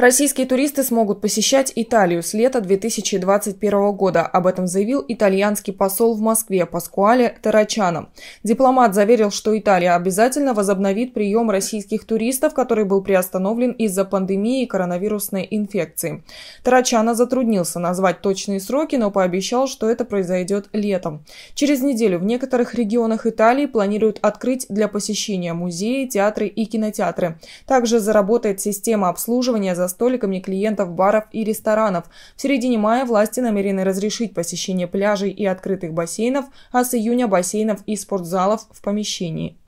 Российские туристы смогут посещать Италию с лета 2021 года. Об этом заявил итальянский посол в Москве Паскуале Тарачано. Дипломат заверил, что Италия обязательно возобновит прием российских туристов, который был приостановлен из-за пандемии коронавирусной инфекции. Тарачано затруднился назвать точные сроки, но пообещал, что это произойдет летом. Через неделю в некоторых регионах Италии планируют открыть для посещения музеи, театры и кинотеатры. Также заработает система обслуживания за столиками клиентов баров и ресторанов. В середине мая власти намерены разрешить посещение пляжей и открытых бассейнов, а с июня бассейнов и спортзалов в помещении.